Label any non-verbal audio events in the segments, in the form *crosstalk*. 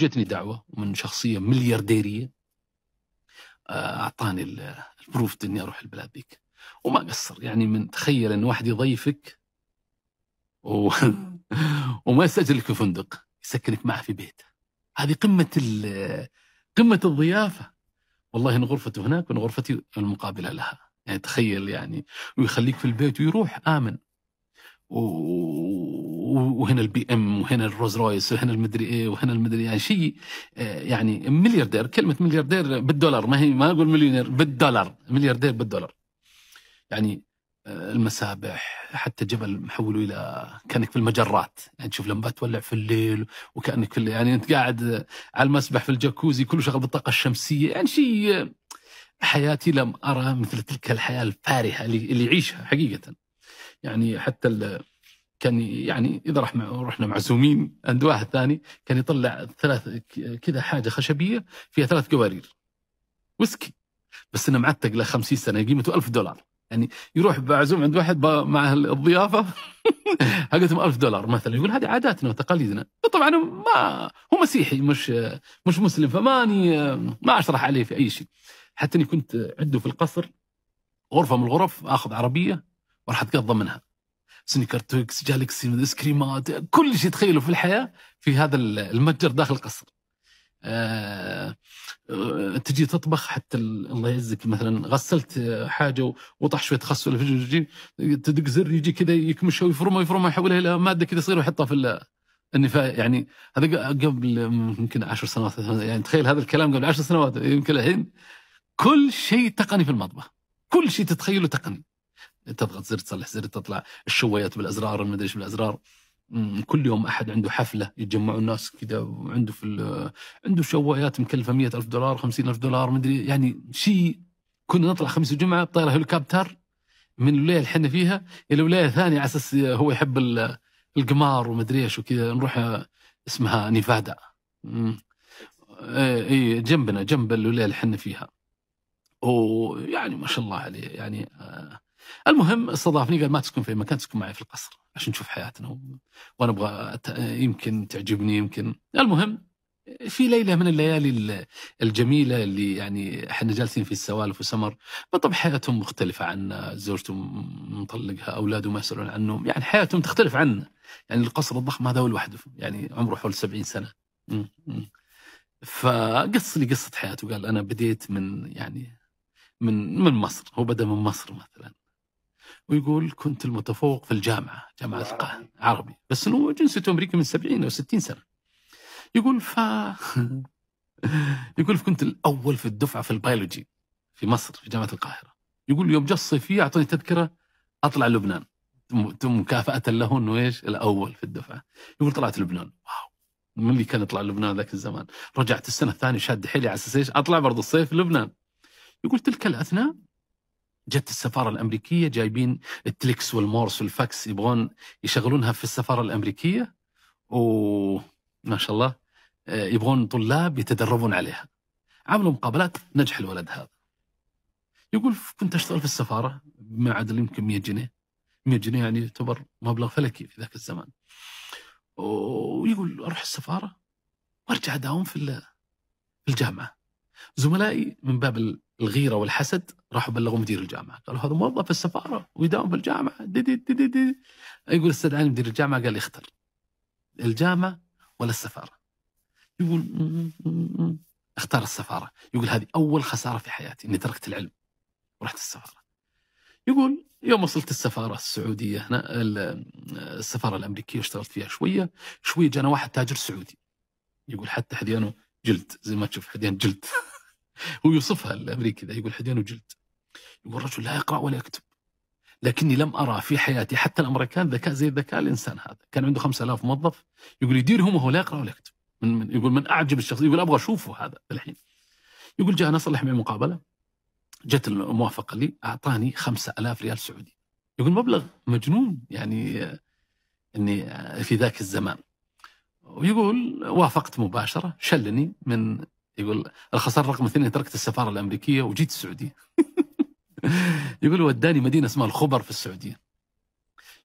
جتني دعوه من شخصيه مليارديريه آه، اعطاني البروف اني اروح البلاد ذيك وما قصر يعني من تخيل ان واحد يضيفك و... *laughs* وما يستاجر لك في فندق يسكنك معه في بيته هذه قمه ال... قمه الضيافه والله ان غرفته هناك وان غرفتي المقابله لها يعني تخيل يعني ويخليك في البيت ويروح امن وهنا البي ام وهنا الروز رويس وهنا المدري ايه وهنا المدري يعني شيء آه، يعني ملياردير كلمه ملياردير بالدولار ما هي ما اقول مليونير بالدولار ملياردير بالدولار يعني آه، المسابح حتى جبل محوله الى كانك في المجرات يعني تشوف لمبات تولع في الليل وكانك في الليل يعني انت قاعد على المسبح في الجاكوزي كله شغال بالطاقه الشمسيه يعني شيء آه، حياتي لم ارى مثل تلك الحياه الفارهه اللي يعيشها حقيقه يعني حتى كان يعني اذا رح رحنا معزومين عند واحد ثاني كان يطلع ثلاث كذا حاجه خشبيه فيها ثلاث قوارير ويسكي بس انه معتق له 50 سنه قيمته 1000 دولار يعني يروح معزوم عند واحد مع الضيافه *laughs* حقتهم 1000 دولار مثلا يقول هذه عاداتنا وتقاليدنا طبعا ما هو مسيحي مش مش مسلم فماني ما اشرح عليه في اي شيء حتى اني كنت عنده في القصر غرفه من الغرف اخذ عربيه وراح تقضى منها سنيكر توكس جالكسي من كريمات كل شيء تخيله في الحياه في هذا المتجر داخل القصر أه, آه، تجي تطبخ حتى الله يعزك مثلا غسلت حاجه وطح شويه خس ولا تدق زر يجي كذا يكمشه ويفرمه ويفرمها يحولها الى ماده كذا صغيره ويحطها في النفاية يعني هذا قبل يمكن عشر سنوات يعني تخيل هذا الكلام قبل عشر سنوات يمكن الحين كل شيء تقني في المطبخ كل شيء تتخيله تقني تضغط زر تصلح زر تطلع الشويات بالازرار المدري ايش بالازرار كل يوم احد عنده حفله يتجمعوا الناس كذا وعنده في عنده شوايات مكلفه مية ألف دولار خمسين ألف دولار مدري يعني شيء كنا نطلع خميس وجمعه بطياره هليكوبتر من الولايه اللي احنا فيها الى ولايه ثانيه على اساس هو يحب القمار ومدري ايش وكذا نروح اسمها نيفادا اي إيه، جنبنا جنب الولايه اللي احنا فيها ويعني ما شاء الله عليه يعني آه المهم استضافني قال ما تسكن في مكان تسكن معي في القصر عشان نشوف حياتنا و... وانا ابغى أت... يمكن تعجبني يمكن المهم في ليله من الليالي الجميله اللي يعني احنا جالسين في السوالف وسمر بالطبع حياتهم مختلفه عنا زوجته مطلقها اولاده ما يسالون عنهم يعني حياتهم تختلف عنا يعني القصر الضخم هذا هو لوحده يعني عمره حول 70 سنه فقص لي قصه حياته قال انا بديت من يعني من من مصر هو بدا من مصر مثلا ويقول كنت المتفوق في الجامعة جامعة القاهرة عربي بس هو جنسيته أمريكي من 70 أو 60 سنة يقول ف *laughs* يقول كنت الأول في الدفعة في البيولوجي في مصر في جامعة القاهرة يقول يوم جاء الصيفية أعطوني تذكرة أطلع لبنان مكافأة له أنه إيش الأول في الدفعة يقول طلعت لبنان واو من اللي كان يطلع لبنان ذاك الزمان رجعت السنة الثانية شاد حيلي على أساس إيش أطلع برضه الصيف لبنان يقول تلك الأثناء جت السفاره الامريكيه جايبين التليكس والمورس والفاكس يبغون يشغلونها في السفاره الامريكيه وما شاء الله آه، يبغون طلاب يتدربون عليها عملوا مقابلات نجح الولد هذا يقول كنت اشتغل في السفاره ما عدل يمكن 100 جنيه 100 جنيه يعني يعتبر مبلغ فلكي في ذاك الزمان ويقول اروح السفاره وارجع اداوم في الجامعه زملائي من باب الغيره والحسد راحوا بلغوا مدير الجامعه قالوا هذا موظف في السفاره ويداوم في الجامعه دي دي دي دي دي. يقول استدعاني مدير الجامعه قال لي اختر الجامعه ولا السفاره يقول اختار السفاره يقول هذه اول خساره في حياتي اني تركت العلم ورحت السفاره يقول يوم وصلت السفاره السعوديه هنا السفاره الامريكيه اشتغلت فيها شويه شويه جانا واحد تاجر سعودي يقول حتى حديانه جلد زي ما تشوف حديان جلد هو يوصفها الامريكي ذا يقول حدين وجلد يقول رجل لا يقرا ولا يكتب لكني لم ارى في حياتي حتى الامريكان ذكاء زي ذكاء الانسان هذا كان عنده 5000 موظف يقول يديرهم وهو لا يقرا ولا يكتب من, من يقول من اعجب الشخص يقول ابغى اشوفه هذا الحين يقول جاء نصلح معي مقابله جت الموافقه لي اعطاني 5000 ريال سعودي يقول مبلغ مجنون يعني اني في ذاك الزمان ويقول وافقت مباشره شلني من يقول الخسارة رقم اثنين تركت السفارة الأمريكية وجيت السعودية *laughs* يقول وداني مدينة اسمها الخبر في السعودية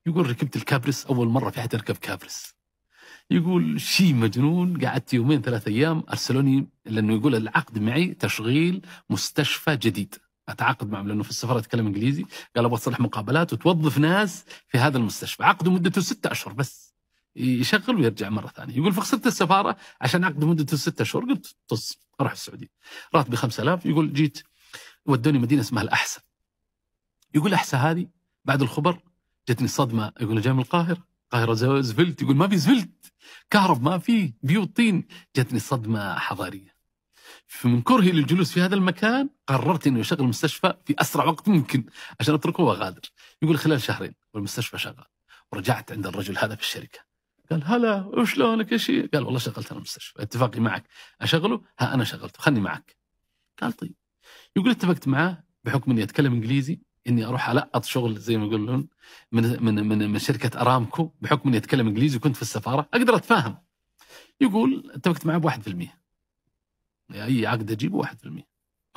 يقول ركبت الكابرس أول مرة في حياتي أركب كابرس يقول شيء مجنون قعدت يومين ثلاثة أيام أرسلوني لأنه يقول العقد معي تشغيل مستشفى جديد اتعاقد معهم لانه في السفاره اتكلم انجليزي قال ابغى اصلح مقابلات وتوظف ناس في هذا المستشفى عقده مدته ستة اشهر بس يشغل ويرجع مره ثانيه يقول فخسرت السفاره عشان عقده مدته ستة اشهر قلت طز اروح السعوديه راتبي 5000 يقول جيت ودوني مدينه اسمها الاحساء يقول الاحساء هذه بعد الخبر جتني صدمه يقول جاي من القاهره القاهره زفلت يقول ما في زفلت كهرب ما في بيوت طين جتني صدمه حضاريه فمن كرهي للجلوس في هذا المكان قررت اني اشغل المستشفى في اسرع وقت ممكن عشان اتركه واغادر يقول خلال شهرين والمستشفى شغال ورجعت عند الرجل هذا في الشركه قال هلا وشلونك يا شيخ؟ قال والله شغلت انا المستشفى اتفاقي معك اشغله ها انا شغلته خلني معك قال طيب يقول اتفقت معاه بحكم اني اتكلم انجليزي اني اروح القط شغل زي ما يقولون من من من, من شركه ارامكو بحكم اني اتكلم انجليزي وكنت في السفاره اقدر اتفاهم يقول اتفقت معاه ب 1% يعني اي عقد اجيبه 1%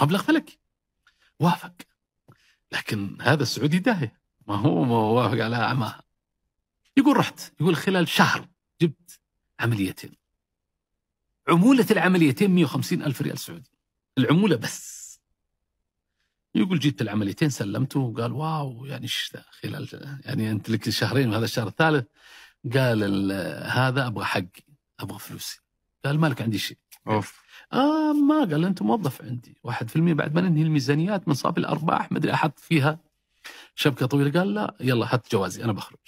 مبلغ فلكي وافق لكن هذا السعودي داهيه ما هو ما وافق على عماه يقول رحت يقول خلال شهر جبت عمليتين عمولة العمليتين 150 ألف ريال سعودي العمولة بس يقول جيت العمليتين سلمته وقال واو يعني ايش خلال يعني انت لك شهرين وهذا الشهر الثالث قال هذا ابغى حقي ابغى فلوسي قال مالك عندي شيء اوف آه ما قال انت موظف عندي 1% بعد ما ننهي الميزانيات من صافي الارباح ما ادري احط فيها شبكه طويله قال لا يلا حط جوازي انا بخرج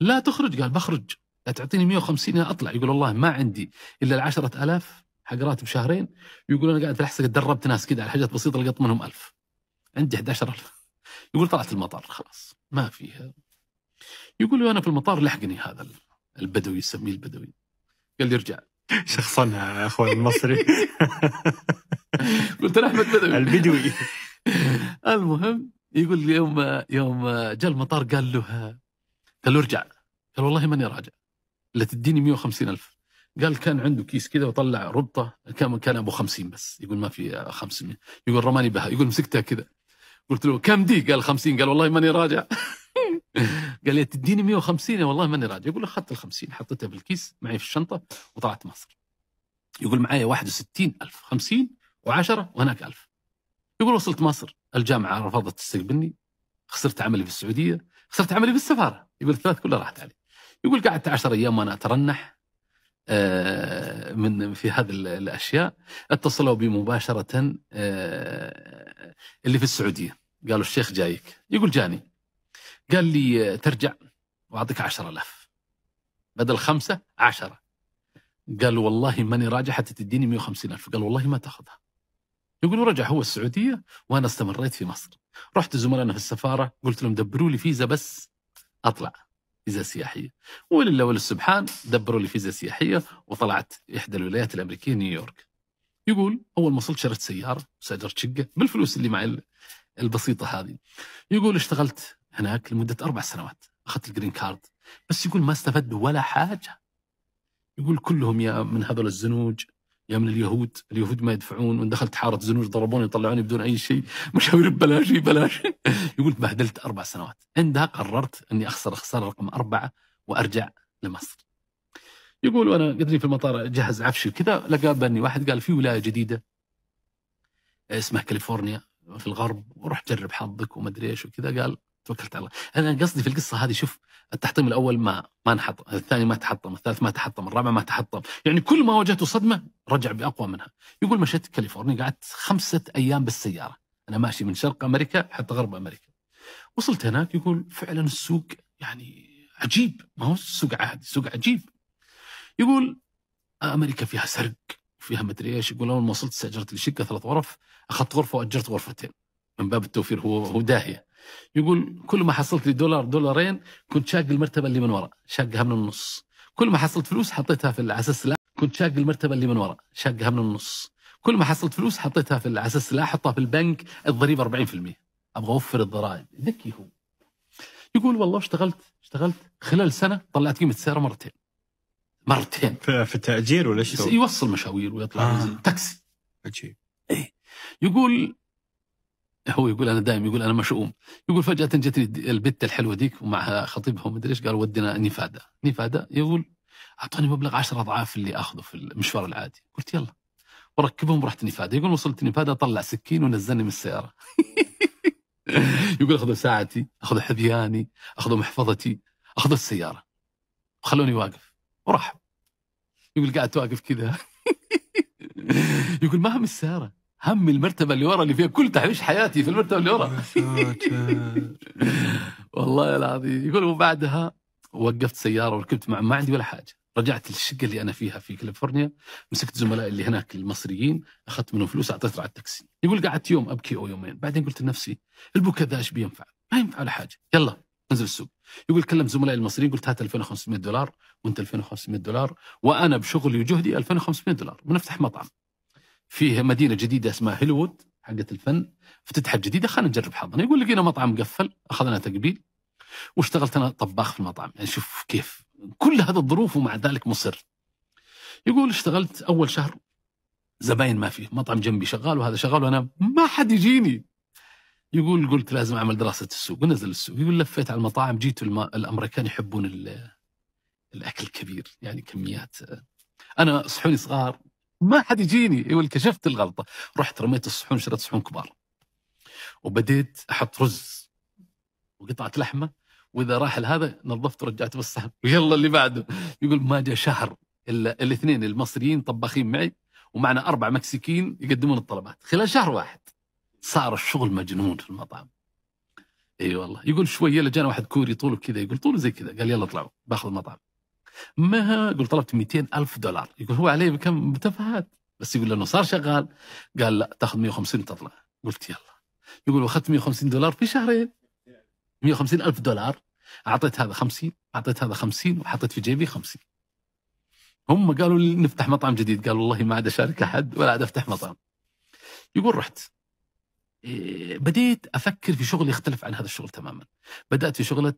لا تخرج قال بخرج تعطيني 150 اطلع يقول والله ما عندي الا ال 10000 حق راتب شهرين يقول انا قاعد في الحسا دربت ناس كذا على حاجات بسيطه لقط منهم 1000 عندي 11000 يقول طلعت المطار خلاص ما فيها يقول له انا في المطار لحقني هذا البدوي يسميه البدوي قال لي ارجع *laughs* شخصنها يا اخوان المصري *laughs* قلت له احمد بدوي البدوي *laughs* المهم يقول لي يوم يوم جاء المطار قال له قال له ارجع قال والله ماني راجع لا تديني 150 ألف قال كان عنده كيس كذا وطلع ربطه كان كان ابو 50 بس يقول ما في 500 يقول رماني بها يقول مسكتها كذا قلت له كم دي؟ قال 50 قال والله ماني راجع *laughs* قال لي تديني 150 والله ماني راجع يقول اخذت ال 50 حطيتها بالكيس معي في الشنطه وطلعت مصر يقول معايا 61 ألف 50 و10 وهناك 1000 يقول وصلت مصر الجامعه رفضت تستقبلني خسرت عملي في السعوديه خسرت عملي بالسفاره يقول الثلاث كلها راحت علي يقول قعدت 10 ايام وانا اترنح آه، من في هذه الاشياء اتصلوا بي مباشره آه، اللي في السعوديه قالوا الشيخ جايك يقول جاني قال لي آه، ترجع واعطيك 10000 بدل خمسه 10 قال والله ماني راجع حتى تديني 150000 قال والله ما تاخذها يقولوا رجع هو السعوديه وانا استمريت في مصر رحت زملائنا في السفاره قلت لهم دبروا لي فيزا بس اطلع فيزا سياحيه ولله وللسبحان دبروا لي فيزا سياحيه وطلعت احدى الولايات الامريكيه نيويورك يقول اول ما وصلت شريت سياره وسجرت شقه بالفلوس اللي معي البسيطه هذه يقول اشتغلت هناك لمده اربع سنوات اخذت الجرين كارد بس يقول ما استفدت ولا حاجه يقول كلهم يا من هذول الزنوج يا من اليهود اليهود ما يدفعون وان دخلت حاره زنوج ضربوني يطلعوني بدون اي شيء مشاوير ببلاش ببلاش إيه *laughs* يقول بهدلت اربع سنوات عندها قررت اني اخسر خساره رقم اربعه وارجع لمصر يقول وانا قدري في المطار اجهز عفشي وكذا لقى بني واحد قال في ولايه جديده اسمها كاليفورنيا في الغرب وروح جرب حظك وما ادري ايش وكذا قال توكلت على الله انا قصدي في القصه هذه شوف التحطيم الاول ما ما انحط الثاني ما تحطم الثالث ما تحطم الرابع ما تحطم يعني كل ما واجهته صدمه رجع باقوى منها يقول مشيت كاليفورنيا قعدت خمسة ايام بالسياره انا ماشي من شرق امريكا حتى غرب امريكا وصلت هناك يقول فعلا السوق يعني عجيب ما هو سوق عادي سوق عجيب يقول امريكا فيها سرق وفيها مدري ايش يقول اول ما وصلت استاجرت لي شقه ثلاث غرف اخذت غرفه واجرت غرفتين من باب التوفير هو هو داهيه يقول كل ما حصلت لي دولار دولارين كنت شاق المرتبه اللي من وراء شاقها من النص كل ما حصلت فلوس حطيتها في العساس لا كنت شاق المرتبه اللي من وراء شاقها من النص كل ما حصلت فلوس حطيتها في العساس لا احطها في البنك الضريبه 40% ابغى اوفر الضرائب ذكي هو يقول والله اشتغلت اشتغلت خلال سنه طلعت قيمه السياره مرتين مرتين في التاجير ولا ايش يوصل مشاوير ويطلع آه. تاكسي عجيب ايه يقول هو يقول انا دائما يقول انا مشؤوم يقول فجاه جتني البت الحلوه ديك ومعها خطيبها ومدري ايش قال ودنا نيفادا نيفادا يقول اعطوني مبلغ 10 اضعاف اللي اخذه في المشوار العادي قلت يلا وركبهم ورحت نيفادا يقول وصلت نيفادا طلع سكين ونزلني من السياره *laughs* يقول اخذوا ساعتي اخذوا حذياني اخذوا محفظتي اخذوا السياره وخلوني واقف وراح يقول قاعد واقف كذا *laughs* يقول ما هم السياره هم المرتبه اللي ورا اللي فيها كل تحويش حياتي في المرتبه اللي ورا *laughs* والله العظيم يقول وبعدها وقفت سياره وركبت مع ما عندي ولا حاجه رجعت للشقه اللي انا فيها في كاليفورنيا مسكت زملائي اللي هناك المصريين اخذت منهم فلوس اعطيته على التاكسي يقول قعدت يوم ابكي او يومين بعدين قلت لنفسي البكاء ذا ايش بينفع ما ينفع ولا حاجه يلا انزل السوق يقول كلم زملائي المصريين قلت هات 2500 دولار وانت 2500 دولار وانا بشغلي وجهدي 2500 دولار بنفتح مطعم فيه مدينه جديده اسمها هيلوود حقت الفن افتتحت جديده خلينا نجرب حظنا يقول لقينا مطعم مقفل اخذنا تقبيل واشتغلت انا طباخ في المطعم يعني شوف كيف كل هذا الظروف ومع ذلك مصر يقول اشتغلت اول شهر زباين ما فيه مطعم جنبي شغال وهذا شغال وانا ما حد يجيني يقول قلت لازم اعمل دراسه السوق ونزل السوق يقول لفيت على المطاعم جيت الم... الامريكان يحبون ال... الاكل الكبير يعني كميات انا صحوني صغار ما حد يجيني يقول إيوه، كشفت الغلطه رحت رميت الصحون شريت صحون كبار وبديت احط رز وقطعه لحمه واذا راح لهذا نظفت ورجعت بالصحن ويلا اللي بعده يقول ما جاء شهر الا الاثنين المصريين طباخين معي ومعنا اربع مكسيكيين يقدمون الطلبات خلال شهر واحد صار الشغل مجنون في المطعم اي أيوة والله يقول شويه لجانا واحد كوري طوله كذا يقول طوله زي كذا قال يلا اطلعوا باخذ المطعم ما يقول طلبت 200 ألف دولار يقول هو عليه بكم بتفاهات بس يقول لانه صار شغال قال لا تاخذ 150 تطلع قلت يلا يقول اخذت 150 دولار في شهرين 150 ألف دولار أعطيت هذا 50 أعطيت هذا 50 وحطيت في جيبي 50 هم قالوا لي نفتح مطعم جديد قالوا والله ما عاد أشارك أحد ولا عاد أفتح مطعم يقول رحت إيه، بديت افكر في شغل يختلف عن هذا الشغل تماما. بدات في شغله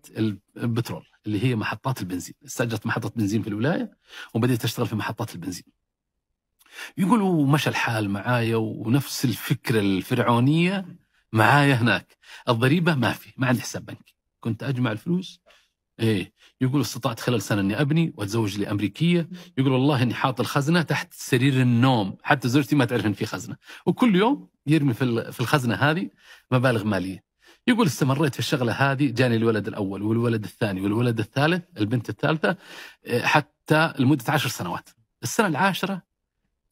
البترول اللي هي محطات البنزين، استاجرت محطه بنزين في الولايه وبديت اشتغل في محطات البنزين. يقول ومشى الحال معايا ونفس الفكره الفرعونيه معايا هناك، الضريبه ما في، ما عندي حساب بنكي، كنت اجمع الفلوس ايه يقول استطعت خلال سنه اني ابني واتزوج لي امريكيه يقول والله اني حاط الخزنه تحت سرير النوم حتى زوجتي ما تعرف ان في خزنه وكل يوم يرمي في في الخزنه هذه مبالغ ماليه يقول استمريت في الشغله هذه جاني الولد الاول والولد الثاني والولد الثالث البنت الثالثه آه، حتى لمده عشر سنوات السنه العاشره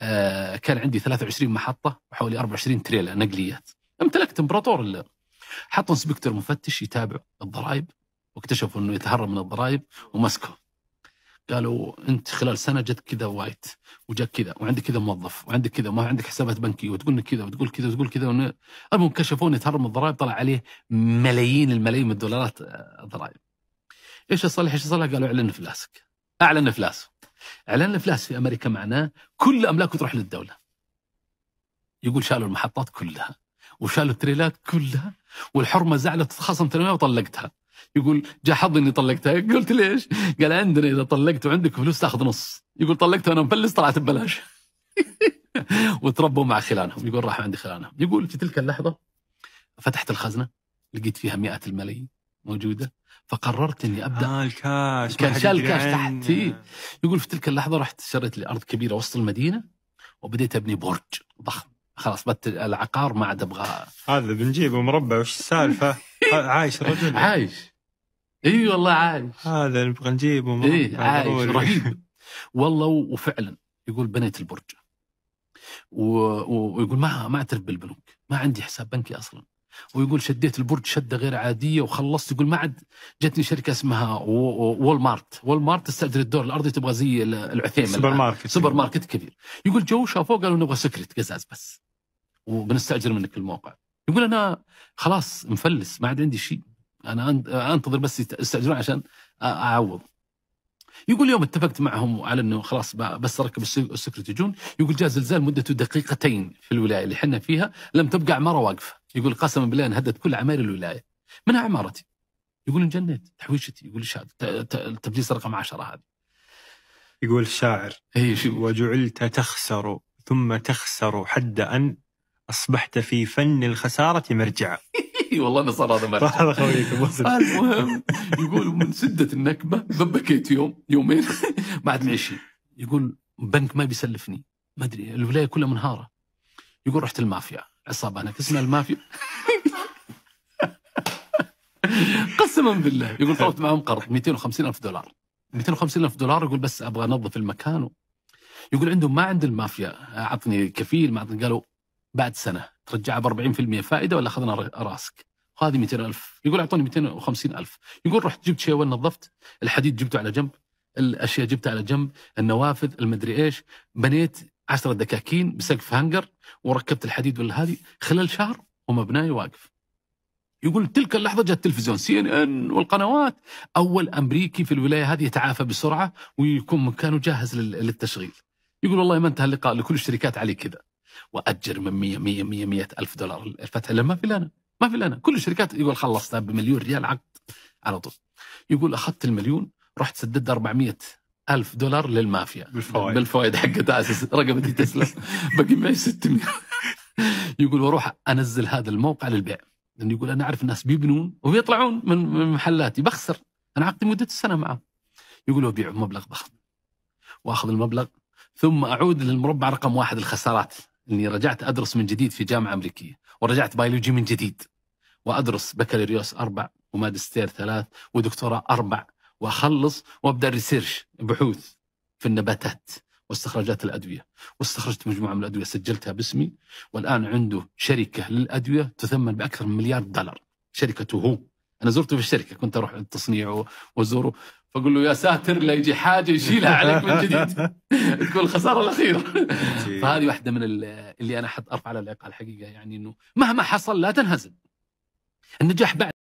آه، كان عندي 23 محطه وحوالي 24 تريلا نقليات امتلكت امبراطور حط انسبكتور مفتش يتابع الضرائب واكتشفوا انه يتهرب من الضرائب ومسكه قالوا انت خلال سنه جت كذا وايت وجاك كذا وعندك كذا موظف وعندك كذا ما عندك حسابات بنكيه وتقول كذا وتقول كذا وتقول كذا المهم كشفوا انه يتهرب من الضرائب طلع عليه ملايين الملايين من الدولارات ضرائب. ايش الصالح ايش الصالح قالوا اعلن افلاسك اعلن افلاس اعلان الافلاس في امريكا معناه كل املاكه تروح للدوله. يقول شالوا المحطات كلها وشالوا التريلات كلها والحرمه زعلت خصمت وطلقتها يقول جاء حظي اني طلقتها قلت ليش؟ قال عندنا اذا طلقت وعندك فلوس تاخذ نص يقول طلقت وانا مفلس طلعت ببلاش *laughs* وتربوا مع خلانهم يقول راحوا عند خلانهم يقول في تلك اللحظه فتحت الخزنه لقيت فيها مئات الملايين موجوده فقررت اني ابدا آه الكاش كان شال الكاش تحت إيه. يقول في تلك اللحظه رحت شريت لي ارض كبيره وسط المدينه وبديت ابني برج ضخم خلاص بت العقار ما عاد ابغى هذا بنجيبه مربع وش السالفه؟ *laughs* إيه. عايش الرجل عايش اي والله عايش هذا نبغى نجيبه مربع اي عايش رهيب *laughs* والله وفعلا يقول بنيت البرج ويقول ما ما اعترف بالبنوك ما عندي حساب بنكي اصلا ويقول شديت البرج شده غير عاديه وخلصت يقول ما عاد جتني شركه اسمها وول مارت وول مارت تستاجر الدور الارضي تبغى زي العثيمه سوبر ماركت سوبر ماركت كبير يقول جو شافوه قالوا نبغى سكرت قزاز بس وبنستاجر منك الموقع يقول انا خلاص مفلس ما عاد عندي شيء انا انتظر بس يستاجرون عشان اعوض يقول يوم اتفقت معهم على انه خلاص بس اركب السكرت يجون يقول جاء زلزال مدته دقيقتين في الولايه اللي احنا فيها لم تبقى عماره واقفه يقول قسما بالله انهدت كل عماير الولايه منها عمارتي يقول انجنيت تحويشتي يقول ايش هذا التفليس رقم 10 هذه يقول الشاعر اي وجعلت تخسر ثم تخسر حد ان أصبحت في فن الخسارة مرجعا *laughs* والله انا صار هذا مرجع *laughs* المهم يقول من سده النكبه بكيت يوم يومين ما عاد معي شيء يقول بنك ما بيسلفني ما ادري الولايه كلها منهاره يقول رحت المافيا عصابه هناك اسمها المافيا *laughs* قسما بالله يقول طلبت معهم قرض 250 الف دولار 250 الف دولار يقول بس ابغى انظف المكان يقول عندهم ما عند المافيا اعطني كفيل ما اعطني قالوا بعد سنه ترجعها ب 40% فائده ولا اخذنا راسك وهذه 200000 يقول اعطوني 250000 يقول رحت جبت شيوان نظفت الحديد جبته على جنب الاشياء جبتها على جنب النوافذ المدري ايش بنيت 10 دكاكين بسقف هانجر وركبت الحديد هذه خلال شهر ومبناي واقف يقول تلك اللحظه جاء التلفزيون سي ان ان والقنوات اول امريكي في الولايه هذه يتعافى بسرعه ويكون مكانه جاهز للتشغيل يقول والله ما انتهى اللقاء لكل الشركات عليه كذا واجر من 100 100 100 100 الف دولار الفتح لما في لنا ما في لنا كل الشركات يقول خلصت طيب بمليون ريال عقد على طول يقول اخذت المليون رحت سددت 400 ألف دولار للمافيا بالفوائد بالفوائد حقتها تاسس رقبتي تسلا *laughs* باقي معي 600 يقول واروح انزل هذا الموقع للبيع لانه يقول انا اعرف الناس بيبنون وبيطلعون من محلاتي بخسر انا عقدي مده السنه معه يقول ابيع بمبلغ ضخم واخذ المبلغ ثم اعود للمربع رقم واحد الخسارات اني رجعت ادرس من جديد في جامعه امريكيه ورجعت بيولوجي من جديد وادرس بكالوريوس اربع وماجستير ثلاث ودكتوراه اربع واخلص وابدا ريسيرش بحوث في النباتات واستخراجات الادويه واستخرجت مجموعه من الادويه سجلتها باسمي والان عنده شركه للادويه تثمن باكثر من مليار دولار شركته هو انا زرته في الشركه كنت اروح التصنيع وازوره فاقول له يا ساتر لا يجي حاجه يشيلها عليك من جديد *laughs* تكون الخساره الاخيره فهذه واحده من اللي انا حد ارفع على العقال الحقيقه يعني انه مهما حصل لا تنهزم النجاح بعد